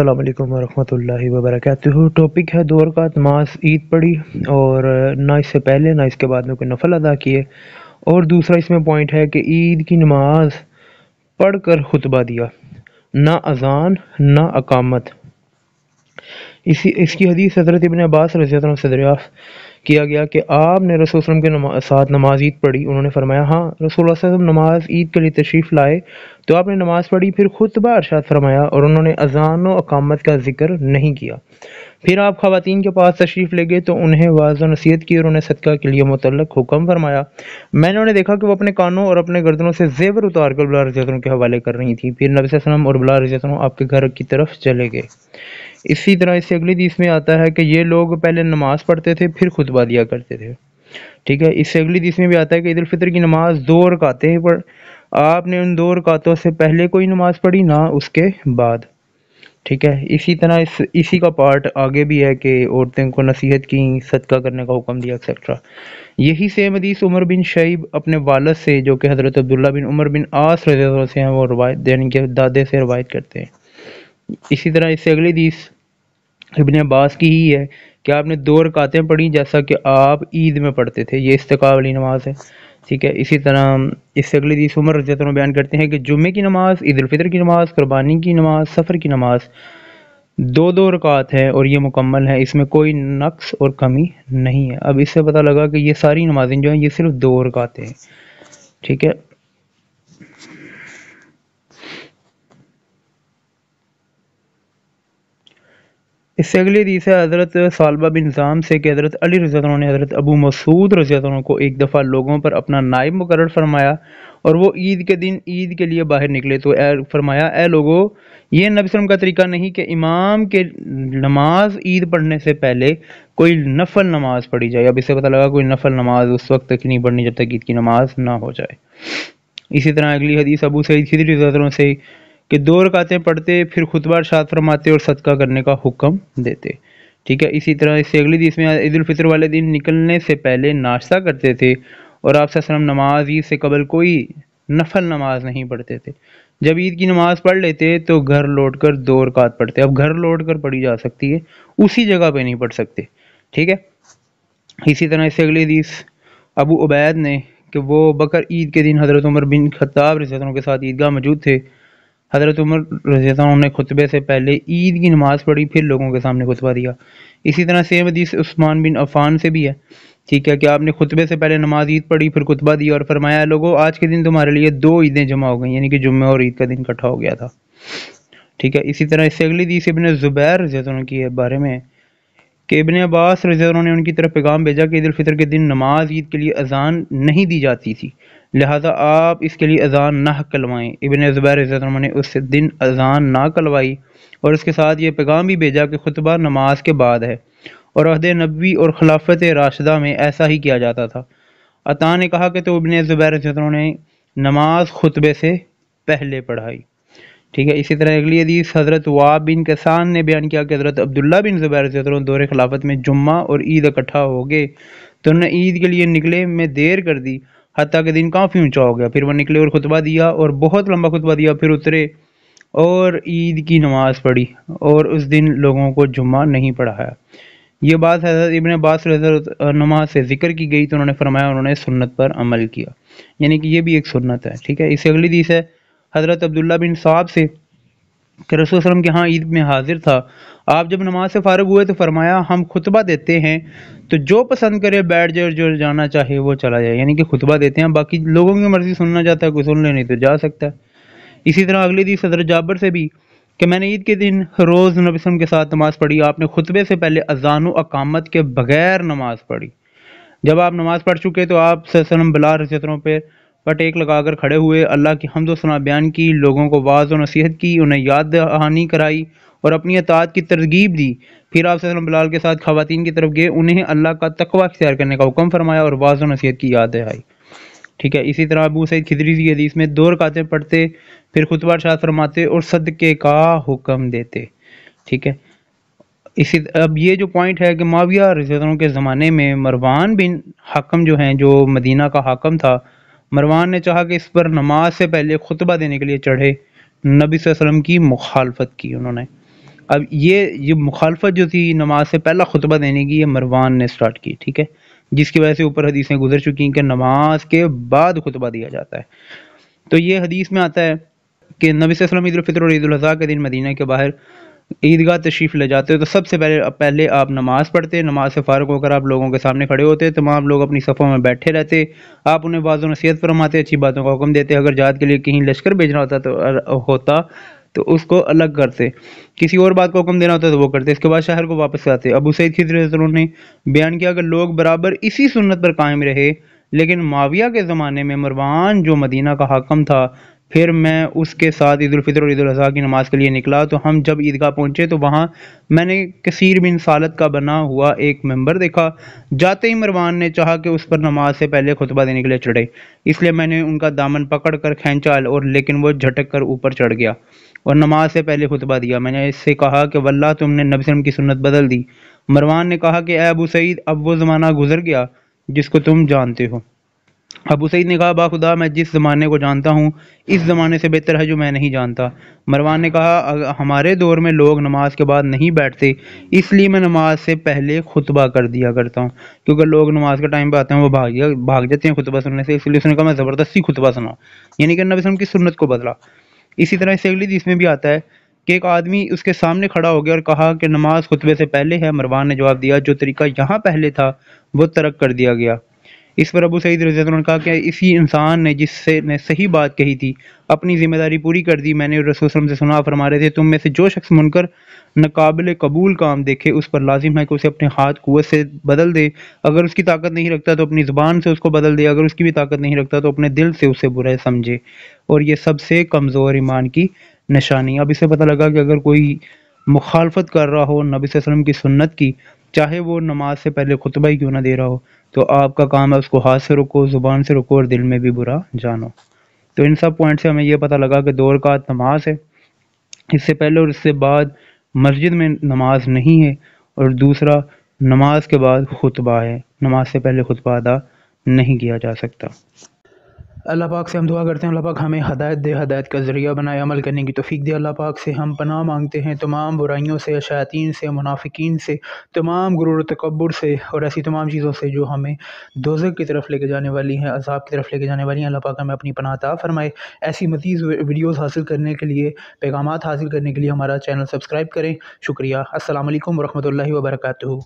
अल्लाम वरहमल वबरक टॉपिक है दो अरकात मास ईद पड़ी और ना इससे पहले ना इसके बाद में कोई नफल अदा किए और दूसरा इसमें पॉइंट है कि ईद की नमाज पढ़ कर खुतबा दिया ना अजान ना अकामत इसी इसकी हदीस हज़रत इबन अब्बास रजी से किया गया कि आपने रसूल के नमा, साथ नमाज ईद पढ़ी उन्होंने फरमाया हाँ रसूल नमाज ईद के लिए तशरीफ़ लाए तो आपने नमाज पढ़ी फिर खुतबा अरशाद फरमाया और उन्होंने अजान अकामत का जिक्र नहीं किया फिर आप खातन के पास तशरीफ़ ले गए तो उन्हें वाज नसीहत की और उन्हें सदका के लिए मुतल हुक्म फरमाया मैंने उन्हें देखा कि वो अपने कानों और अपने गर्दनों से जेवर उतार कर बुला रजतनों के हवाले कर रही थी फिर नबी वसम और बुला रजतनों आपके घर की तरफ चले गए इसी तरह इससे अगली दिस में आता है कि ये लोग पहले नमाज पढ़ते थे फिर खुतबा दिया करते थे ठीक है इससे अगली दिस में भी आता है कि ईद फितर की नमाज दो हैं पर आपने उन दो रकातों से पहले कोई नमाज़ पढ़ी ना उसके बाद ठीक है इसी तरह इस इसी का पार्ट आगे भी है कि औरतें को नसीहत की सदका करने का हुक्म दिया एक्सेट्रा यही सेम हदीस उमर बिन शैब अपने वालद से जो कि हज़रत अब्दुल्ला बिन उमर बिन आस रजों से हैं वो रवायत यानी कि दादे से रवायत करते हैं इसी तरह इससे अगली हदीस इबन अब्बास की ही है कि आपने दो रकातें पढ़ी जैसा कि आप ईद में पढ़ते थे ये इस्तका वाली नमाज है ठीक है इसी तरह इससे अगले दिन उमर रजत बयान करते हैं कि जुम्मे की नमाज ईदालफ़ितर की नमाज कुरबानी की नमाज सफ़र की नमाज दो दो रकात है और ये मुकम्मल है इसमें कोई नक्स और कमी नहीं है अब इससे पता लगा कि ये सारी नमाजें जो हैं ये सिर्फ दो रकातें हैं ठीक है इससे अगले हदीस है हज़रत सालबा बिन जाम से कि हज़रत अली रज़ी ने हज़रत अबू मसूद रज़ी को एक दफ़ा लोगों पर अपना नायब मुकर फरमाया और वो ईद के दिन ईद के लिए बाहर निकले तो ए फरमाया ए लोगो ये नबी वसम का तरीका नहीं कि इमाम के नमाज ईद पढ़ने से पहले कोई नफल नमाज पढ़ी जाए अब इससे पता लगा कोई नफल नमाज उस वक्त तक नहीं पढ़नी जब तक ईद की नमाज ना हो जाए इसी तरह अगली हदीस अबू सईद खिदरी से कि दो रकातें पढ़ते फिर खुतबा शाद फरमाते और सदका करने का हुक्म देते ठीक है इसी तरह इससे अगली दिन में ईदालफ़ितर वाले दिन निकलने से पहले नाश्ता करते थे और आप वसलम नमाज ईद से कबल कोई नफल नमाज नहीं पढ़ते थे जब ईद की नमाज़ पढ़ लेते तो घर लौट कर दो रकात पढ़ते अब घर लौट कर पढ़ी जा सकती है उसी जगह पर नहीं पढ़ सकते ठीक है इसी तरह इससे अगली दिन अबू उबैद ने कि वो बकर ईद के दिन हज़रत उमर बिन खत्ताब रजतों के साथ ईदगाह मौजूद थे हज़रत उमर रजीत ने खुतबे से पहले ईद की नमाज़ पढ़ी फिर लोगों के सामने खुतबा दिया इसी तरह सेम हदीस उस्मान बिन अफान से भी है ठीक है कि आपने खुतबे से पहले नमाज ईद पढ़ी फिर खुतबा दिया और फरमाया लोगों आज के दिन तुम्हारे लिए दो ईदें जमा हो गई यानी कि जुम्मे और ईद का दिन इकट्ठा हो गया था ठीक है इसी तरह इससे अगली दीस इबन ज़ुबैर रजीत की बारे में कि इबन अब्बास रजीत ने उनकी तरफ पैगाम भेजा कि ईद के दिन नमाज ईद के लिए अजान नहीं दी जाती थी लिहाजा आप इसके लिए अजान ना कलवाएं इबन ज़ुबैर ने उस दिन अजान ना कलवाई और उसके साथ ये पैगाम भी भेजा कि खुतबा नमाज के बाद है और अहद नबी और खिलाफत राशदा में ऐसा ही किया जाता था अता ने कहा कि तो इबन ज़ुबैर ने नमाज खुतबे से पहले पढ़ाई ठीक है इसी तरह अगली अदीस हज़रत वाब बिन कसान ने बयान किया कि हज़रत अब्दुल्ला बिन ज़ुबैर दौरे खिलाफत में जुम्मा और ईद इकट्ठा हो गए तो उन्होंने ईद के लिए निकले में देर कर दी हत्या के दिन काफ़ी ऊँचा हो गया फिर वह निकले और खुतबा दिया और बहुत लंबा खुतबा दिया फिर उतरे और ईद की नमाज़ पढ़ी और उस दिन लोगों को जुम्मा नहीं पढ़ाया ये बात हजरत इबन अब्बास नमाज़ से जिक्र की गई तो उन्होंने फरमाया उन्होंने सुन्नत पर अमल किया यानी कि ये भी एक सुन्नत है ठीक है इससे अगली दीस है हज़रत अब्दुल्ला बिन साहब से कि रसोलम के यहाँ ईद में हाजिर था आप जब नमाज से फारग हुए तो फरमाया हम खुतबा देते हैं तो जो पसंद करे बैठ जाए जो जाना चाहे वो चला जाए यानी कि खुतबा देते हैं बाकी लोगों की मर्ज़ी सुनना चाहता है कोई सुन ले नहीं तो जा सकता है इसी तरह अगले दिन सदर जाबर से भी कि मैंने ईद के दिन रोज़ नबीसम के साथ नमाज़ पढ़ी आपने खुतबे से पहले अजान अकामत के बगैर नमाज़ पढ़ी जब आप नमाज़ पढ़ चुके तो आप सल्लम बिलार रजतरों पर व टेक लगाकर खड़े हुए अल्लाह की हमद सना बयान की लोगों को वाज और नसीहत की उन्हें याद दहानी कराई और अपनी अतात की तरगीब दी फिर आप बिलाल के साथ खातन की तरफ गए उन्हें अल्लाह का तकवा अख्तियार करने का हुक्म फरमाया और वाज और नसीहत की याद दहाई ठीक है इसी तरह अबू सैद खिदरी की हदीस में दो रकातें पढ़ते फिर खुतबा शाह फरमाते और सदक़े का हुक्म देते ठीक है इसी अब ये जो पॉइंट है कि माविया रजों के ज़माने में मरवान बिन हाकम जो हैं जो मदीना का हाकम था मरवान ने चाहा कि इस पर नमाज से पहले खुतबा देने के लिए चढ़े नबी वसल्लम की मुखालफत की उन्होंने अब ये ये मुखालफत जो थी नमाज से पहला खुतबा देने की ये मरवान ने स्टार्ट की ठीक है जिसकी वजह से ऊपर हदीसें गुजर चुकी हैं कि नमाज के बाद खुतबा दिया जाता है तो ये हदीस में आता है कि नबी वसल्लम ईद फितर और ईद के दिन मदीना के बाहर ईदगाह तशरीफ़ ले जाते हो तो सबसे पहले पहले आप नमाज़ पढ़ते नमाज से फ़ारग होकर आप लोगों के सामने खड़े होते तमाम लोग अपनी सफ़ों में बैठे रहते आप उन्हें बाज़ों नसीहत फरमाते अच्छी बातों का हुक्म देते अगर जात के लिए कहीं लश्कर भेजना होता तो होता तो उसको अलग करते किसी और बात को हुक्म देना होता तो वो करते इसके बाद शहर को वापस आते अबू सैद खिजर ने बयान किया अगर लोग बराबर इसी सुन्नत पर कायम रहे लेकिन माविया के ज़माने में मरवान जो मदीना का हाकम था फिर मैं उसके साथ ईद और ईद की नमाज़ के लिए निकला तो हम जब ईदगाह पहुँचे तो वहाँ मैंने कसीर बिन सालत का बना हुआ एक मेंबर देखा जाते ही मरवान ने चाहा कि उस पर नमाज से पहले खुतबा देने के लिए चढ़े इसलिए मैंने उनका दामन पकड़ कर खींचा और लेकिन वो झटक कर ऊपर चढ़ गया और नमाज से पहले खुतबा दिया मैंने इससे कहा कि वल्ला तुमने नबसम की सुनत बदल दी मरवान ने कहा कि अबू सईद अब वो ज़माना गुजर गया जिसको तुम जानते हो अबू सईद ने कहा बाखुदा मैं जिस ज़माने को जानता हूँ इस ज़माने से बेहतर है जो मैं नहीं जानता मरवान ने कहा हमारे दौर में लोग नमाज के बाद नहीं बैठते इसलिए मैं नमाज से पहले खुतबा कर दिया करता हूँ क्योंकि लोग नमाज के टाइम पर आते हैं वो भाग भाग जाते हैं खुतबा सुनने से इसलिए उसने कहा मैं ज़बरदस्ती खुतबा सुनाऊँ यानी कि नबी वसम की सुनत को बदला इसी तरह से अगली इसमें भी आता है कि एक आदमी उसके सामने खड़ा हो गया और कहा कि नमाज खुतबे से पहले है मरवान ने जवाब दिया जो तरीका यहाँ पहले था वो तरक कर दिया गया इस पर अबू सईद रजत ने कहा कि इसी इंसान ने जिससे ने सही बात कही थी अपनी जिम्मेदारी पूरी कर दी मैंने रसूल से सुना फरमा रहे थे तुम में से जो शख्स मुनकर नाकबिल कबूल काम देखे उस पर लाजिम है कि उसे अपने हाथ कुत से बदल दे अगर उसकी ताकत नहीं रखता तो अपनी ज़ुबान से उसको बदल दे अगर उसकी भी ताकत नहीं रखता तो अपने दिल से उसे बुरा समझे और ये सबसे कमज़ोर ईमान की निशानी अब इसे पता लगा कि अगर कोई मुखालफत कर रहा हो नबी वसम की सुन्नत की चाहे वो नमाज से पहले खुतबा ही क्यों ना दे रहा हो तो आपका काम है उसको हाथ से रोको ज़ुबान से रोको और दिल में भी बुरा जानो तो इन सब पॉइंट से हमें यह पता लगा कि दौर का नमाज है इससे पहले और इससे बाद मस्जिद में नमाज नहीं है और दूसरा नमाज के बाद खुतबा है नमाज से पहले खुतबा अदा नहीं किया जा सकता अल्लाह पाक से हम दुआ करते हैं अल्लाह पाक हमें हदायत दे हदायत का ज़रिया बनाए अमल करने की तोफ़ी दे अल्लाह पाक से हम पनाह मांगते हैं तमाम बुराइयों से शयातीन से मुनाफिकीन से तमाम गुरूर तकबर से और ऐसी तमाम चीज़ों से जो हमें दोजक की तरफ लेके जाने वाली हैं अजाब की तरफ लेके जाने वाली हैं अल्लाह पाक हमें अपनी पनाता फरमाए ऐसी मज़ीद वीडियोज़ हासिल करने के लिए पैगाम हासिल करने के लिए हमारा चैनल सब्सक्राइब करें शुक्रिया असल वरहमल वर्क